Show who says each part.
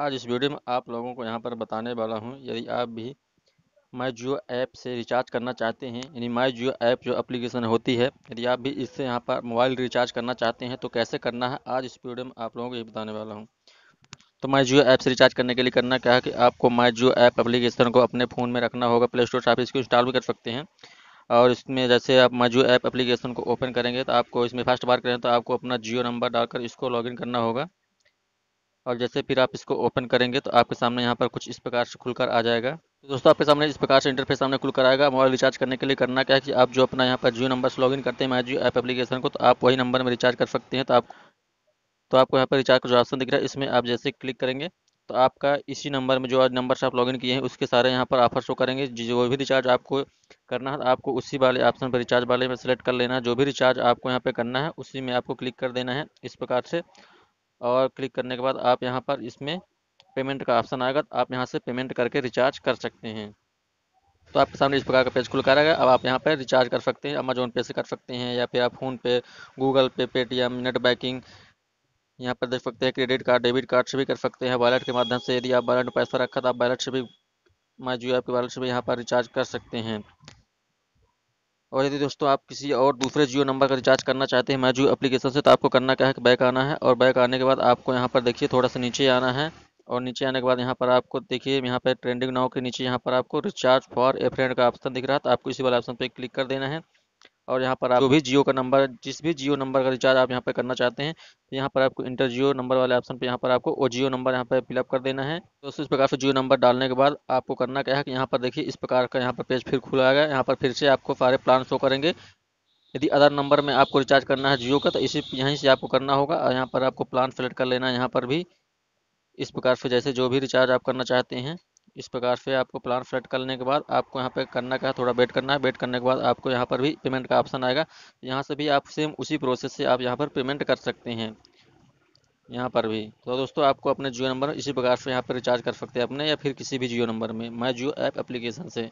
Speaker 1: आज इस वीडियो में आप लोगों को यहाँ पर बताने वाला हूँ यदि आप भी माई जियो ऐप से रिचार्ज करना चाहते हैं यानी माई जियो ऐप जो एप्लीकेशन होती है यदि आप भी इससे यहाँ पर मोबाइल रिचार्ज करना चाहते हैं तो कैसे करना है आज इस वीडियो में आप लोगों को ये बताने वाला हूँ तो माई जियो ऐप से रिचार्ज करने के लिए करना क्या है कि आपको माई जियो ऐप एप्लीकेशन को अपने फ़ोन में रखना होगा प्ले स्टोर से आप इसको इंस्टॉल भी कर सकते हैं और इसमें जैसे आप माई जियो ऐप एप्लीकेशन को ओपन करेंगे तो आपको इसमें फर्स्ट बार करें तो आपको अपना जियो नंबर डालकर इसको लॉगिन करना होगा और जैसे फिर आप इसको ओपन करेंगे तो आपके सामने यहाँ पर कुछ इस प्रकार से खुलकर आ जाएगा तो दोस्तों आपके सामने इस प्रकार से इंटरफेस सामने खुलकर आएगा मोबाइल रिचार्ज करने के लिए करना क्या है कि आप जो अपना यहाँ पर जियो नंबर से लॉगिन करते हैं माई जियो ऐप एप्लीकेशन को तो आप वही नंबर में रिचार्ज कर सकते हैं तो आप तो आपको यहाँ पर रिचार्ज का जो ऑप्शन दिख रहा है इसमें आप जैसे क्लिक करेंगे तो आपका इसी नंबर में जो आज नंबर से आप लॉगिन किए हैं उसके सारे यहाँ पर ऑफर शो करेंगे जो भी रिचार्ज आपको करना है आपको उसी वाले ऑप्शन पर रिचार्ज वाले में सेलेक्ट कर लेना है जो भी रिचार्ज आपको यहाँ पे करना है उसी में आपको क्लिक कर देना है इस प्रकार से और क्लिक करने के बाद आप यहाँ पर इसमें पेमेंट का ऑप्शन आएगा तो आप यहाँ से पेमेंट करके रिचार्ज कर सकते हैं तो आपके सामने इस प्रकार का पेज खुल कर आएगा अब आप यहाँ पर रिचार्ज कर सकते हैं अमेजोन पे से कर सकते हैं या फिर आप फोन पे गूगल पे पेटीएम नेट बैंकिंग यहाँ पर देख सकते हैं क्रेडिट कार्ड डेबिट कार्ड से भी कर सकते हैं वॉलेट के माध्यम से यदि आप वॉलेट में पैसा रखा तो आप वॉलेट से भी माई जियो ऐप के वॉलेट से भी यहाँ पर रिचार्ज कर सकते हैं और यदि दोस्तों आप किसी और दूसरे जियो नंबर का रिचार्ज करना चाहते हैं माई जियो एप्लीकेशन से तो आपको करना क्या है कि बैक आना है और बैक आने के बाद आपको यहाँ पर देखिए थोड़ा सा नीचे आना है और नीचे आने के बाद यहाँ पर आपको देखिए यहाँ पर ट्रेंडिंग नाव के नीचे यहाँ पर आपको रिचार्ज फॉर ए फ्रेंड का ऑप्शन दिख रहा है तो आपको इसी वाले ऑप्शन पर क्लिक कर देना है और यहाँ पर आप जो भी जियो का नंबर जिस भी जियो नंबर का रिचार्ज आप यहाँ पर करना चाहते हैं तो यहाँ पर आपको इंटर जियो नंबर वाले ऑप्शन पर यहाँ पर आपको ओ जियो नंबर यहाँ पर फिलअप कर देना है दोस्तों इस प्रकार से जियो नंबर डालने के बाद आपको करना क्या है कि यहाँ पर देखिए इस प्रकार का यहाँ पर पेज फिर खुला गया यहाँ पर फिर से आपको सारे प्लान शो करेंगे यदि अदर नंबर में आपको रिचार्ज करना है जियो का तो इसी यहीं से आपको करना होगा और यहाँ पर आपको प्लान सेलेक्ट कर लेना है यहाँ पर भी इस प्रकार से जैसे जो भी रिचार्ज आप करना चाहते हैं इस प्रकार से आपको प्लान सेलेक्ट करने के बाद आपको यहाँ पे करना क्या है थोड़ा वेट करना है वेट करने के बाद आपको यहाँ पर भी पेमेंट का ऑप्शन आएगा यहाँ से भी आप सेम उसी प्रोसेस से आप यहाँ पर पेमेंट कर सकते हैं यहाँ पर भी तो दोस्तों आपको अपने जियो नंबर इसी प्रकार से यहाँ पर रिचार्ज कर सकते हैं अपने या फिर किसी भी जियो नंबर में माई जियो ऐप एप्लीकेशन से